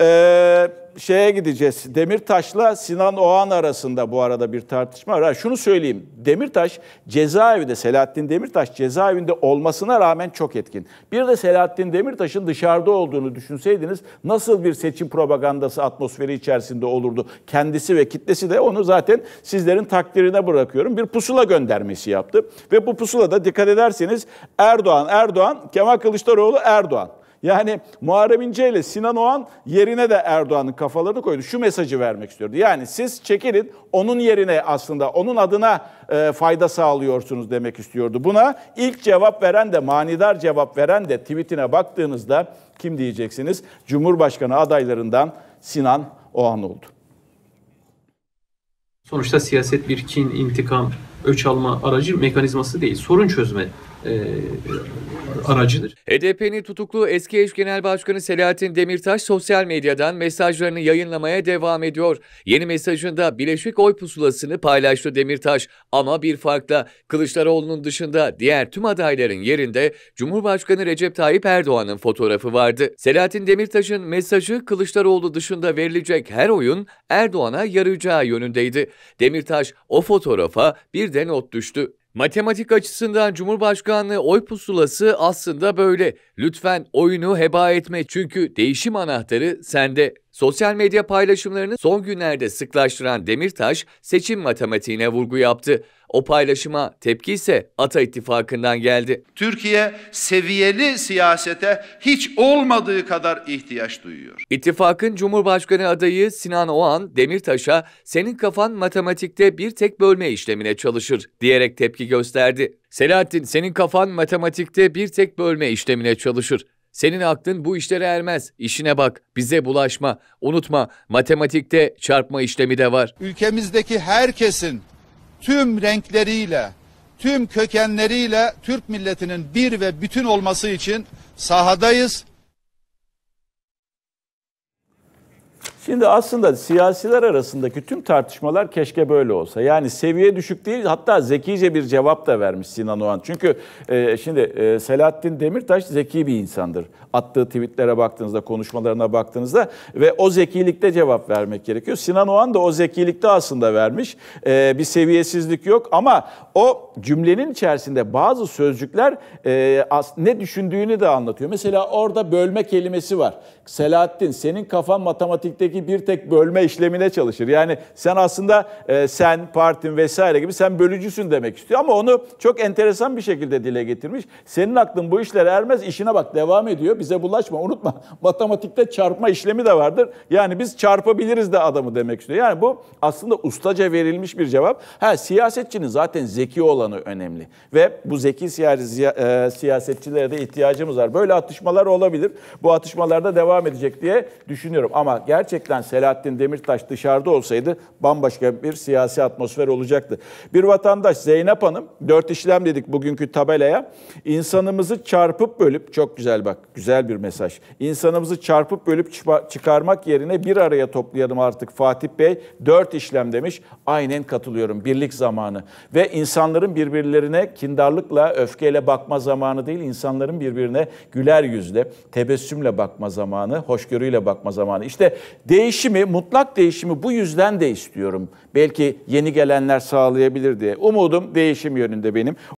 Ee, şeye gideceğiz. Demirtaş'la Sinan Oğan arasında bu arada bir tartışma var. Şunu söyleyeyim. Demirtaş cezaevinde, Selahattin Demirtaş cezaevinde olmasına rağmen çok etkin. Bir de Selahattin Demirtaş'ın dışarıda olduğunu düşünseydiniz nasıl bir seçim propagandası atmosferi içerisinde olurdu? Kendisi ve kitlesi de onu zaten sizlerin takdirine bırakıyorum. Bir pusula göndermesi yaptı. Ve bu da dikkat ederseniz Erdoğan, Erdoğan, Kemal Kılıçdaroğlu, Erdoğan. Yani Muharrem İnce ile Sinan Oğan yerine de Erdoğan'ın kafalarını koydu. Şu mesajı vermek istiyordu. Yani siz çekilin onun yerine aslında onun adına e, fayda sağlıyorsunuz demek istiyordu. Buna ilk cevap veren de manidar cevap veren de tweetine baktığınızda kim diyeceksiniz? Cumhurbaşkanı adaylarından Sinan Oğan oldu. Sonuçta siyaset bir kin, intikam, öç alma aracı mekanizması değil. Sorun çözme e, aracıdır. HDP'nin e tutuklu eski eş genel başkanı Selahattin Demirtaş sosyal medyadan mesajlarını yayınlamaya devam ediyor. Yeni mesajında Bileşik Oy pusulasını paylaştı Demirtaş ama bir farkla Kılıçdaroğlu'nun dışında diğer tüm adayların yerinde Cumhurbaşkanı Recep Tayyip Erdoğan'ın fotoğrafı vardı. Selahattin Demirtaş'ın mesajı Kılıçdaroğlu dışında verilecek her oyun Erdoğan'a yarayacağı yönündeydi. Demirtaş o fotoğrafa bir de not düştü. Matematik açısından Cumhurbaşkanlığı oy pusulası aslında böyle. Lütfen oyunu heba etme çünkü değişim anahtarı sende. Sosyal medya paylaşımlarını son günlerde sıklaştıran Demirtaş seçim matematiğine vurgu yaptı. O paylaşıma tepki ise Ata İttifakı'ndan geldi. Türkiye seviyeli siyasete hiç olmadığı kadar ihtiyaç duyuyor. İttifakın Cumhurbaşkanı adayı Sinan Oğan, Demirtaş'a senin kafan matematikte bir tek bölme işlemine çalışır diyerek tepki gösterdi. Selahattin senin kafan matematikte bir tek bölme işlemine çalışır. Senin aklın bu işlere ermez. İşine bak, bize bulaşma. Unutma, matematikte çarpma işlemi de var. Ülkemizdeki herkesin tüm renkleriyle, tüm kökenleriyle Türk milletinin bir ve bütün olması için sahadayız. Şimdi aslında siyasiler arasındaki tüm tartışmalar keşke böyle olsa. Yani seviye düşük değil hatta zekice bir cevap da vermiş Sinan Oğan. Çünkü e, şimdi e, Selahattin Demirtaş zeki bir insandır. Attığı tweetlere baktığınızda, konuşmalarına baktığınızda ve o zekilikte cevap vermek gerekiyor. Sinan Oğan da o zekilikte aslında vermiş. E, bir seviyesizlik yok ama o cümlenin içerisinde bazı sözcükler e, as, ne düşündüğünü de anlatıyor. Mesela orada bölme kelimesi var. Selahattin senin kafan matematikteki içindeki bir tek bölme işlemine çalışır. Yani sen aslında e, sen, partin vesaire gibi sen bölücüsün demek istiyor. Ama onu çok enteresan bir şekilde dile getirmiş. Senin aklın bu işlere ermez, işine bak devam ediyor. Bize bulaşma, unutma. Matematikte çarpma işlemi de vardır. Yani biz çarpabiliriz de adamı demek istiyor. Yani bu aslında ustaca verilmiş bir cevap. Ha siyasetçinin zaten zeki olanı önemli. Ve bu zeki e, siyasetçilere de ihtiyacımız var. Böyle atışmalar olabilir. Bu atışmalarda devam edecek diye düşünüyorum. Ama gerçekten özellikle Selahattin Demirtaş dışarıda olsaydı bambaşka bir siyasi atmosfer olacaktı. Bir vatandaş Zeynep Hanım, dört işlem dedik bugünkü tabelaya. İnsanımızı çarpıp bölüp, çok güzel bak, güzel bir mesaj. İnsanımızı çarpıp bölüp çıkarmak yerine bir araya toplayalım artık Fatih Bey. Dört işlem demiş. Aynen katılıyorum. Birlik zamanı. Ve insanların birbirlerine kindarlıkla, öfkeyle bakma zamanı değil, insanların birbirine güler yüzle, tebessümle bakma zamanı, hoşgörüyle bakma zamanı. İşte de değişimi, mutlak değişimi bu yüzden de istiyorum. Belki yeni gelenler sağlayabilir diye. Umudum değişim yönünde benim.